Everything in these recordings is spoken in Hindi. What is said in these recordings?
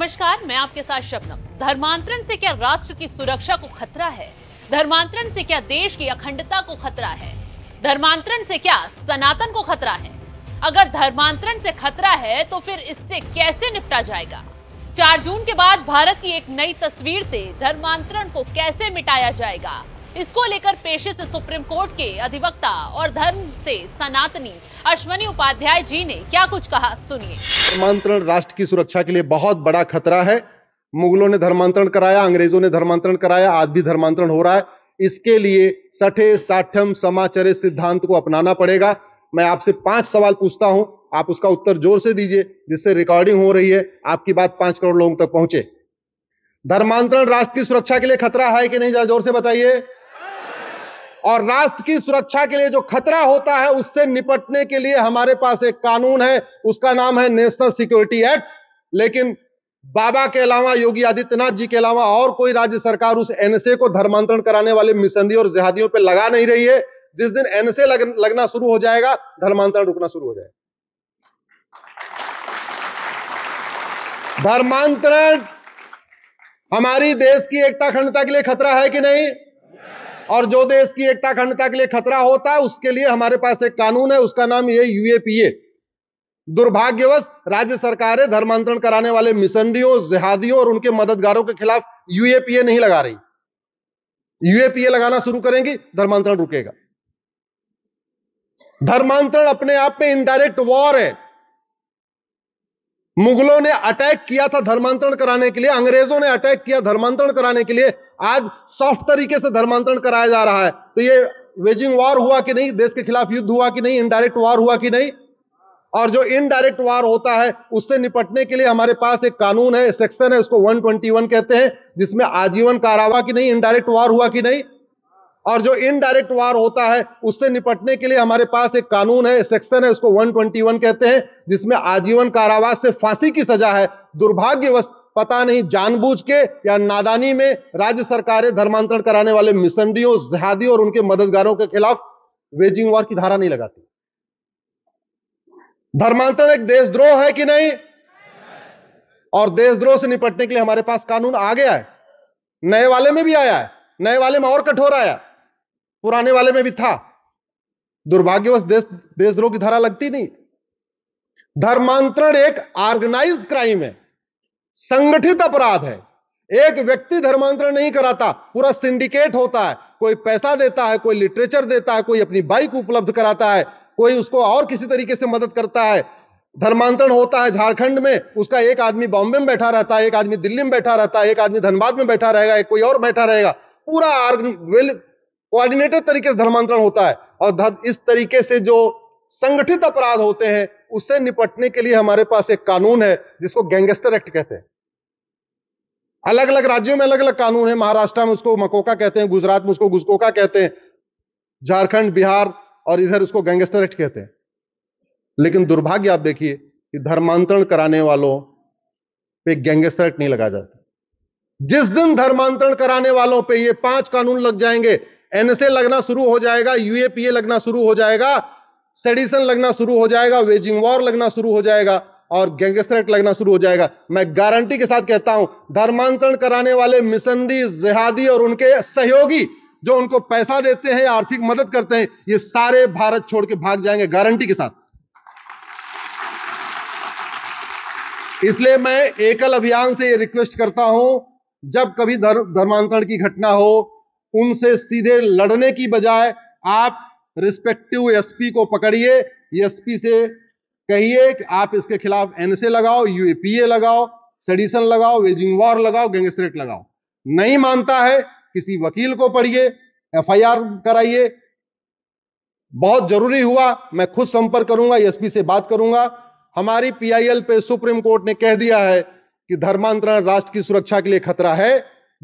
नमस्कार मैं आपके साथ शबनम धर्मांतरण से क्या राष्ट्र की सुरक्षा को खतरा है धर्मांतरण से क्या देश की अखंडता को खतरा है धर्मांतरण से क्या सनातन को खतरा है अगर धर्मांतरण से खतरा है तो फिर इससे कैसे निपटा जाएगा चार जून के बाद भारत की एक नई तस्वीर से धर्मांतरण को कैसे मिटाया जाएगा इसको लेकर पेशे से सुप्रीम कोर्ट के अधिवक्ता और धर्म से सनातनी अश्वनी उपाध्याय जी ने क्या कुछ कहा सुनिए धर्मांतरण राष्ट्र की सुरक्षा के लिए बहुत बड़ा खतरा है मुगलों ने धर्मांतरण कराया अंग्रेजों ने धर्मांतरण कराया आज भी धर्मांतरण हो रहा है इसके लिए सठे साठम समाचार सिद्धांत को अपनाना पड़ेगा मैं आपसे पांच सवाल पूछता हूं आप उसका उत्तर जोर से दीजिए जिससे रिकॉर्डिंग हो रही है आपकी बात पांच करोड़ लोगों तक पहुंचे धर्मांतरण राष्ट्र की सुरक्षा के लिए खतरा है कि नहीं जरा जोर से बताइए और राष्ट्र की सुरक्षा के लिए जो खतरा होता है उससे निपटने के लिए हमारे पास एक कानून है उसका नाम है नेशनल सिक्योरिटी एक्ट लेकिन बाबा के अलावा योगी आदित्यनाथ जी के अलावा और कोई राज्य सरकार उस एनएसए को धर्मांतरण कराने वाले मिशनरी और जिहादियों पर लगा नहीं रही है जिस दिन एनएसए लग, लगना शुरू हो जाएगा धर्मांतरण रुकना शुरू हो जाएगा धर्मांतरण हमारी देश की एकता अखंडता के लिए खतरा है कि नहीं और जो देश की एकता अखंडता के लिए खतरा होता है उसके लिए हमारे पास एक कानून है उसका नाम ये यूएपीए दुर्भाग्यवश राज्य सरकारें धर्मांतरण कराने वाले मिशनरियों जिहादियों और उनके मददगारों के खिलाफ यूएपीए नहीं लगा रही यूएपीए लगाना शुरू करेंगी धर्मांतरण रुकेगा धर्मांतरण अपने आप में इनडायरेक्ट वॉर है मुगलों ने अटैक किया था धर्मांतरण कराने के लिए अंग्रेजों ने अटैक किया धर्मांतरण कराने के लिए आज सॉफ्ट तरीके से धर्मांतरण कराया जा रहा है तो ये वेजिंग वॉर हुआ कि नहीं देश के खिलाफ युद्ध हुआ कि नहीं इनडायरेक्ट वॉर हुआ कि नहीं और जो इनडायरेक्ट वार होता है उससे निपटने के लिए हमारे पास एक कानून है सेक्शन है उसको 121 कहते हैं जिसमें आजीवन कारावा की नहीं इनडायरेक्ट वार हुआ कि नहीं और जो इनडायरेक्ट वार होता है उससे निपटने के लिए हमारे पास एक कानून है सेक्शन है उसको 121 कहते हैं जिसमें आजीवन कारावास से फांसी की सजा है दुर्भाग्यवश पता नहीं जानबूझ के या नादानी में राज्य सरकारें धर्मांतरण कराने वाले मिशनरियों जहादी और उनके मददगारों के खिलाफ वेजिंग वॉर की धारा नहीं लगाती धर्मांतरण एक देशद्रोह है कि नहीं और देशद्रोह से निपटने के लिए हमारे पास कानून आ गया है नए वाले में भी आया है नए वाले में और कठोर आया पुराने वाले में भी था दुर्भाग्यवश देश देशद्रोह की धारा लगती नहीं धर्मांतरण एक ऑर्गेनाइज क्राइम है संगठित अपराध है एक व्यक्ति धर्मांतरण नहीं कराता पूरा सिंडिकेट होता है कोई पैसा देता है कोई लिटरेचर देता है कोई अपनी बाइक उपलब्ध कराता है कोई उसको और किसी तरीके से मदद करता है धर्मांतरण होता है झारखंड में उसका एक आदमी बॉम्बे में बैठा रहता है एक आदमी दिल्ली में बैठा रहता है एक आदमी धनबाद में बैठा रहेगा एक कोई और बैठा रहेगा पूरा वेल कोऑर्डिनेटेड तरीके से धर्मांतरण होता है और इस तरीके से जो संगठित अपराध होते हैं उससे निपटने के लिए हमारे पास एक कानून है जिसको गैंगस्टर एक्ट कहते हैं अलग अलग राज्यों में अलग अलग कानून है महाराष्ट्र में उसको मकोका कहते हैं गुजरात में उसको गुजकोका कहते हैं झारखंड बिहार और इधर उसको गैंगस्टर एक्ट कहते हैं लेकिन दुर्भाग्य आप देखिए कि धर्मांतरण कराने वालों पे गैंगस्टर एक्ट नहीं लगा जाता जिस दिन धर्मांतरण कराने वालों पे ये पांच कानून लग जाएंगे एनएसए लगना शुरू हो जाएगा यूएपीए लगना शुरू हो जाएगा सेडिसन लगना शुरू हो जाएगा वेजिंग वॉर लगना शुरू हो जाएगा और गैंगस्टर लगना शुरू हो जाएगा मैं गारंटी के साथ कहता हूं धर्मांतरण कराने वाले मिशनरी जिहादी और उनके सहयोगी जो उनको पैसा देते हैं आर्थिक मदद करते हैं ये सारे भारत छोड़ के भाग जाएंगे गारंटी के साथ इसलिए मैं एकल अभियान से ये रिक्वेस्ट करता हूं जब कभी धर्मांतरण की घटना हो उनसे सीधे लड़ने की बजाय आप रिस्पेक्टिव एसपी को पकड़िए एसपी से कहिए कि आप इसके खिलाफ एनएसए लगाओ यूएपीए लगाओ सेडिशन लगाओ वेजिंग वॉर लगाओ गैंगस्टरेट लगाओ नहीं मानता है किसी वकील को पढ़िए एफआईआर कराइए बहुत जरूरी हुआ मैं खुद संपर्क करूंगा एसपी से बात करूंगा हमारी पीआईएल पे सुप्रीम कोर्ट ने कह दिया है कि धर्मांतरण राष्ट्र की सुरक्षा के लिए खतरा है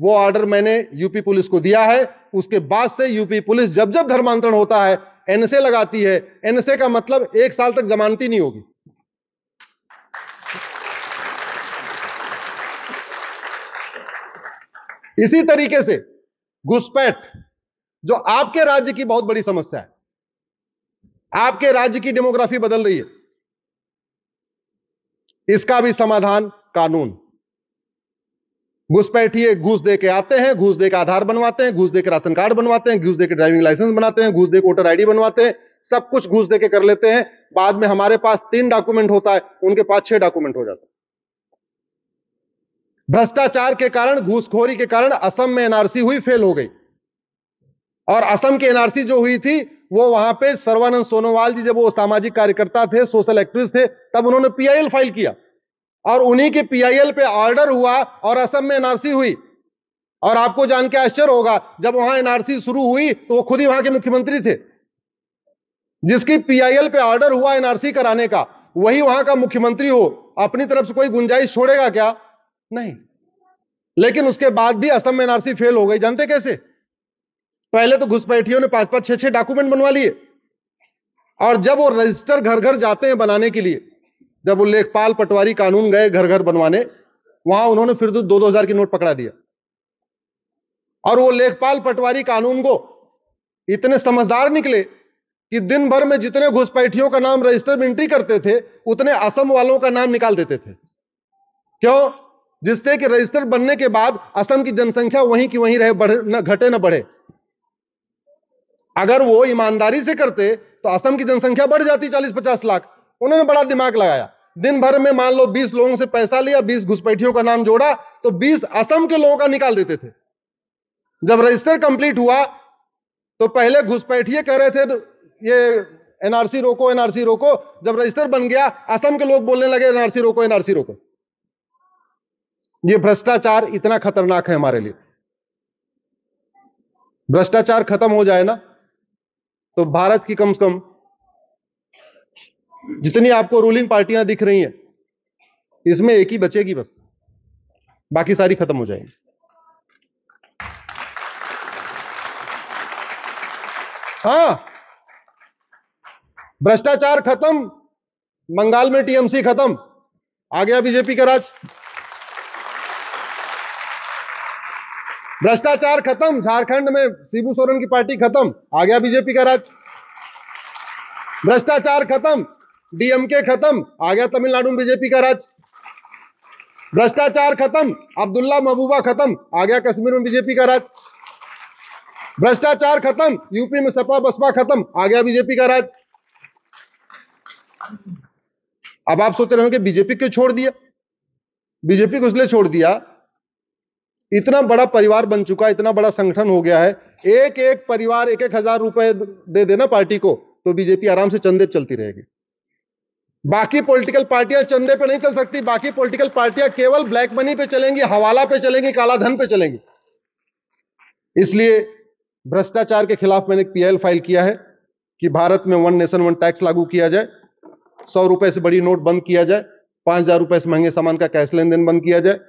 वो ऑर्डर मैंने यूपी पुलिस को दिया है उसके बाद से यूपी पुलिस जब जब धर्मांतरण होता है एनएसए लगाती है एनएसए का मतलब एक साल तक जमानती नहीं होगी इसी तरीके से घुसपैठ जो आपके राज्य की बहुत बड़ी समस्या है आपके राज्य की डेमोग्राफी बदल रही है इसका भी समाधान कानून घुसपैठिए घूस दे के आते हैं घूस दे के आधार बनवाते हैं घूस दे के राशन कार्ड बनवाते हैं घूस दे के ड्राइविंग लाइसेंस बनाते हैं घूस दे के वोटर आई बनवाते हैं सब कुछ घूस दे के कर लेते हैं बाद में हमारे पास तीन डॉक्यूमेंट होता है उनके पास छह डॉक्यूमेंट हो जाता है भ्रष्टाचार के कारण घूसखोरी के कारण असम में एनआरसी हुई फेल हो गई और असम की एनआरसी जो हुई थी वो वहां पे सर्वानंद सोनोवाल जी जब वो सामाजिक कार्यकर्ता थे सोशल एक्टिविस्ट थे तब उन्होंने पीआईएल फाइल किया और उन्हीं के पीआईएल पे ऑर्डर हुआ और असम में एनआरसी हुई और आपको जान के आश्चर्य होगा जब वहां एनआरसी शुरू हुई तो वो खुद ही वहां के मुख्यमंत्री थे जिसकी पीआईएल पे ऑर्डर हुआ एनआरसी कराने का वही वहां का मुख्यमंत्री हो अपनी तरफ से कोई गुंजाइश छोड़ेगा क्या नहीं लेकिन उसके बाद भी असम में एनआरसी फेल हो गई जानते कैसे पहले तो घुसपैठियों ने पांच पांच छह छह डॉक्यूमेंट बनवा लिए और जब वो रजिस्टर घर घर जाते हैं बनाने के लिए जब वो लेखपाल पटवारी कानून गए घर घर बनवाने वहां उन्होंने फिर दो तो दो हजार की नोट पकड़ा दिया और वो लेखपाल पटवारी कानून को इतने समझदार निकले कि दिन भर में जितने घुसपैठियों का नाम रजिस्टर में एंट्री करते थे उतने असम वालों का नाम निकाल देते थे क्यों जिससे कि रजिस्टर बनने के बाद असम की जनसंख्या वहीं की वहीं रहे बढ़े न घटे न बढ़े अगर वो ईमानदारी से करते तो असम की जनसंख्या बढ़ जाती चालीस पचास लाख उन्होंने बड़ा दिमाग लगाया दिन भर में मान लो बीस लोगों से पैसा लिया बीस घुसपैठियों का नाम जोड़ा तो बीस असम के लोगों का निकाल देते थे जब रजिस्टर कंप्लीट हुआ तो पहले घुसपैठिए कह रहे थे ये एनआरसी रोको एनआरसी रोको जब रजिस्टर बन गया असम के लोग बोलने लगे एनआरसी रोको एनआरसी रोको ये भ्रष्टाचार इतना खतरनाक है हमारे लिए भ्रष्टाचार खत्म हो जाए ना तो भारत की कम से कम जितनी आपको रूलिंग पार्टियां दिख रही हैं इसमें एक ही बचेगी बस बाकी सारी खत्म हो जाएंगी हां भ्रष्टाचार खत्म बंगाल में टीएमसी खत्म आ गया बीजेपी का राज भ्रष्टाचार खत्म झारखंड में सीबू सोरेन की पार्टी खत्म आ गया बीजेपी का राज भ्रष्टाचार खत्म डीएमके खत्म आ गया तमिलनाडु में बीजेपी का राज भ्रष्टाचार खत्म अब्दुल्ला महबूबा खत्म आ गया कश्मीर में बीजेपी का राज भ्रष्टाचार खत्म यूपी में सपा बसपा खत्म आ गया बीजेपी का राज अब आप सोच रहे हो कि बीजेपी क्यों छोड़ दिया बीजेपी को इसलिए छोड़ दिया इतना बड़ा परिवार बन चुका इतना बड़ा संगठन हो गया है एक एक परिवार एक एक हजार रुपए दे देना पार्टी को तो बीजेपी आराम से चंदेप चलती रहेगी बाकी पॉलिटिकल पार्टियां चंदे पे नहीं चल सकती बाकी पॉलिटिकल पार्टियां केवल ब्लैक मनी पे चलेंगी हवाला पे चलेंगी काला धन पे चलेंगी इसलिए भ्रष्टाचार के खिलाफ मैंने एक पीएल फाइल किया है कि भारत में वन नेशन वन टैक्स लागू किया जाए सौ रुपए से बड़ी नोट बंद किया जाए पांच हजार रुपए से महंगे सामान का कैश लेन देन बंद किया जाए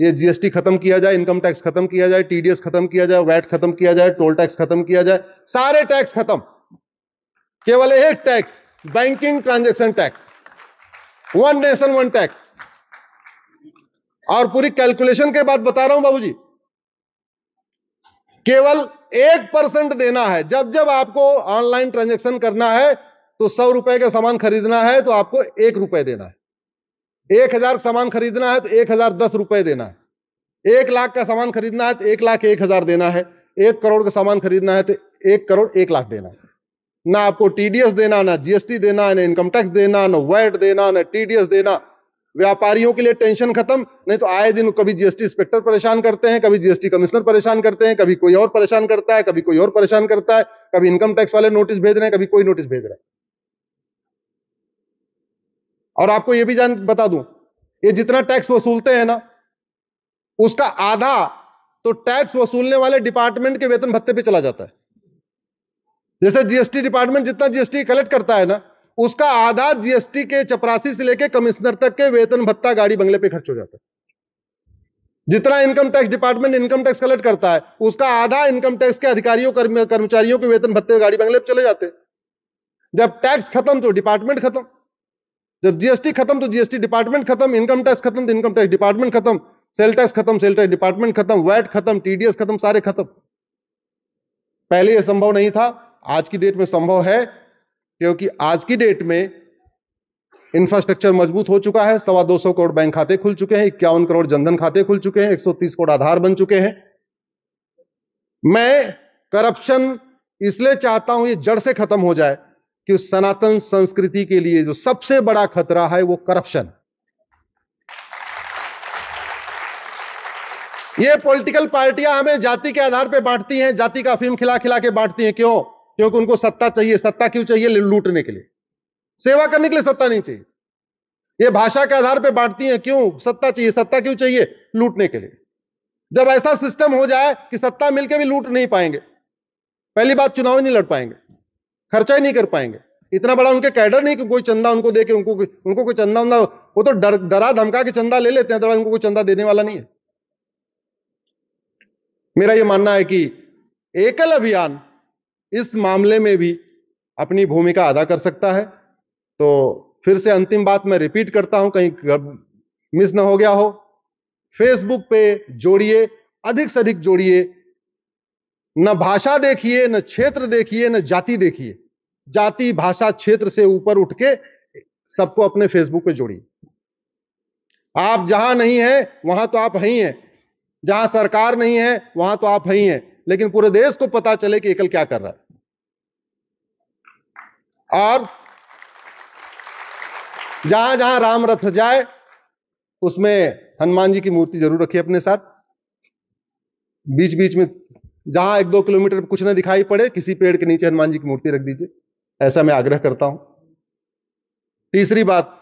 ये जीएसटी खत्म किया जाए इनकम टैक्स खत्म किया जाए टीडीएस खत्म किया जाए वैट खत्म किया जाए टोल टैक्स खत्म किया जाए सारे टैक्स खत्म केवल एक tax banking transaction tax one nation one tax और पूरी कैलकुलेशन के बाद बता रहा हूं बाबूजी केवल एक परसेंट देना है जब जब आपको ऑनलाइन ट्रांजेक्शन करना है तो सौ रुपए का सामान खरीदना है तो आपको एक रुपए देना है एक हजार सामान खरीदना है तो एक हजार दस रुपए देना है एक लाख का सामान खरीदना है तो एक लाख एक हजार देना है एक करोड़ का सामान खरीदना है तो एक करोड़ एक लाख देना है ना आपको टीडीएस देना ना जीएसटी देना ना इनकम टैक्स देना ना वैट देना ना टीडीएस देना व्यापारियों के लिए टेंशन खत्म नहीं तो आए दिन कभी जीएसटी इंस्पेक्टर परेशान करते हैं कभी जीएसटी कमिश्नर परेशान करते हैं कभी कोई और परेशान करता है कभी कोई और परेशान करता है कभी इनकम टैक्स वाले नोटिस भेज रहे हैं कभी कोई नोटिस भेज रहा है और आपको यह भी जान बता दूं ये जितना टैक्स वसूलते हैं ना उसका आधा तो टैक्स वसूलने वाले डिपार्टमेंट के वेतन भत्ते पे चला जाता है जैसे जीएसटी डिपार्टमेंट जितना जीएसटी कलेक्ट करता है ना उसका आधा जीएसटी के चपरासी से लेके कमिश्नर तक के वेतन भत्ता गाड़ी बंगले पे खर्च हो जाता है जितना income tax department income tax collect करता है उसका आधा इनकम टैक्स के अधिकारियों कर्म, कर्मचारियों के वेतन भत्ते गाड़ी बंगले पे चले जाते जब टैक्स खत्म तो डिपार्टमेंट खत्म जब जीएसटी खत्म तो जीएसटी डिपार्टमेंट खत्म इनकम टैक्स खत्म तो इनकम टैक्स डिपार्टमेंट खत्म सेल टैक्स खत्म सेल टैक्स डिपार्टमेंट खत्म वैट खत्म टीडीएस खत्म सारे खत्म पहले यह संभव नहीं था आज की डेट में संभव है क्योंकि आज की डेट में इंफ्रास्ट्रक्चर मजबूत हो चुका है सवा दो सौ करोड़ बैंक खाते खुल चुके हैं इक्यावन करोड़ जनधन खाते खुल चुके हैं 130 करोड़ आधार बन चुके हैं मैं करप्शन इसलिए चाहता हूं ये जड़ से खत्म हो जाए कि उस सनातन संस्कृति के लिए जो सबसे बड़ा खतरा है वो करप्शन ये पॉलिटिकल पार्टियां हमें जाति के आधार पर बांटती हैं जाति का अफीम खिला खिला के बांटती हैं क्यों क्योंकि उनको सत्ता चाहिए सत्ता क्यों चाहिए लूटने के लिए सेवा करने के लिए सत्ता नहीं चाहिए ये भाषा के आधार पर बांटती है क्यों सत्ता चाहिए सत्ता क्यों चाहिए लूटने के लिए जब ऐसा सिस्टम हो जाए कि सत्ता मिलकर भी लूट नहीं पाएंगे पहली बात चुनाव ही नहीं लड़ पाएंगे खर्चा ही नहीं कर पाएंगे इतना बड़ा उनके कैडर नहीं कि कोई चंदा उनको दे के उनको उनको कोई चंदा उन्दा वो तो डर डरा धमका के चंदा ले लेते हैं तो उनको कोई चंदा देने वाला नहीं है मेरा यह मानना है कि एकल अभियान इस मामले में भी अपनी भूमिका अदा कर सकता है तो फिर से अंतिम बात मैं रिपीट करता हूं कहीं मिस ना हो गया हो फेसबुक पे जोड़िए अधिक से अधिक जोड़िए न भाषा देखिए न क्षेत्र देखिए न जाति देखिए जाति भाषा क्षेत्र से ऊपर उठ के सबको अपने फेसबुक पे जोड़िए आप जहां नहीं है वहां तो आप ही हैं जहां सरकार नहीं है वहां तो आप ही हैं लेकिन पूरे देश को पता चले कि एकल क्या कर रहा है और जहां जहां राम रथ जाए उसमें हनुमान जी की मूर्ति जरूर रखिए अपने साथ बीच बीच में जहां एक दो किलोमीटर कुछ ना दिखाई पड़े किसी पेड़ के नीचे हनुमान जी की मूर्ति रख दीजिए ऐसा मैं आग्रह करता हूं तीसरी बात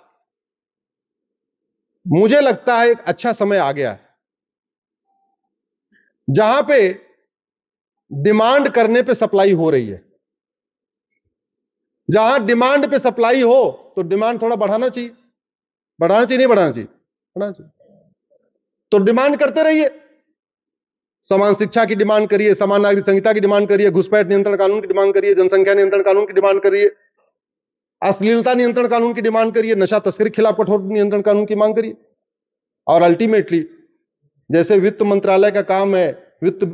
मुझे लगता है एक अच्छा समय आ गया है जहां पे डिमांड करने पे सप्लाई हो रही है जहां डिमांड पे सप्लाई हो तो डिमांड थोड़ा बढ़ाना चाहिए बढ़ाना चाहिए नहीं बढ़ाना चाहिए बढ़ाना चाहिए तो डिमांड करते रहिए समान शिक्षा की डिमांड करिए समान नागरिक संहिता की डिमांड करिए घुसपैठ नियंत्रण कानून की डिमांड करिए जनसंख्या नियंत्रण कानून की डिमांड करिए अश्लीलता नियंत्रण कानून की डिमांड करिए नशा तस्करी के खिलाफ कठोर नियंत्रण कानून की मांग करिए और अल्टीमेटली जैसे वित्त मंत्रालय का काम है वित्त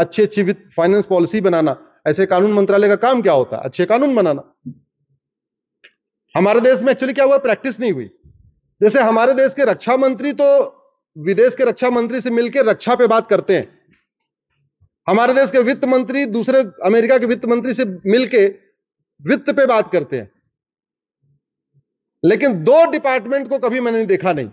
अच्छी अच्छी वित्त फाइनेंस पॉलिसी बनाना ऐसे कानून मंत्रालय का काम क्या होता है अच्छे कानून बनाना हमारे देश में एक्चुअली क्या हुआ प्रैक्टिस नहीं हुई जैसे हमारे देश के रक्षा मंत्री तो विदेश के रक्षा मंत्री से मिलकर रक्षा पे बात करते हैं हमारे देश के वित्त मंत्री दूसरे अमेरिका के वित्त मंत्री से मिलकर वित्त पे बात करते हैं लेकिन दो डिपार्टमेंट को कभी मैंने देखा नहीं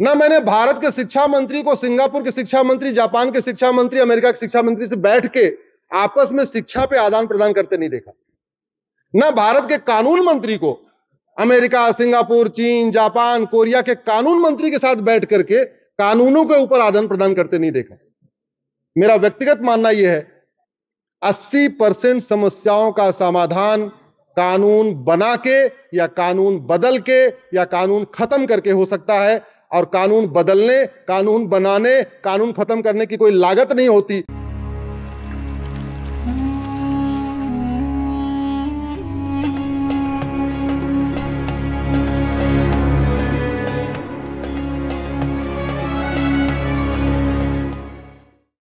ना मैंने भारत के शिक्षा मंत्री को सिंगापुर के शिक्षा मंत्री जापान के शिक्षा मंत्री अमेरिका के शिक्षा मंत्री से बैठ के आपस में शिक्षा पे आदान प्रदान करते नहीं देखा ना भारत के कानून मंत्री को अमेरिका सिंगापुर चीन जापान कोरिया के कानून मंत्री के साथ बैठ करके कानूनों के ऊपर आदान प्रदान करते नहीं देखा मेरा व्यक्तिगत मानना यह है 80 परसेंट समस्याओं का समाधान कानून बना के या कानून बदल के या कानून खत्म करके हो सकता है और कानून बदलने कानून बनाने कानून खत्म करने की कोई लागत नहीं होती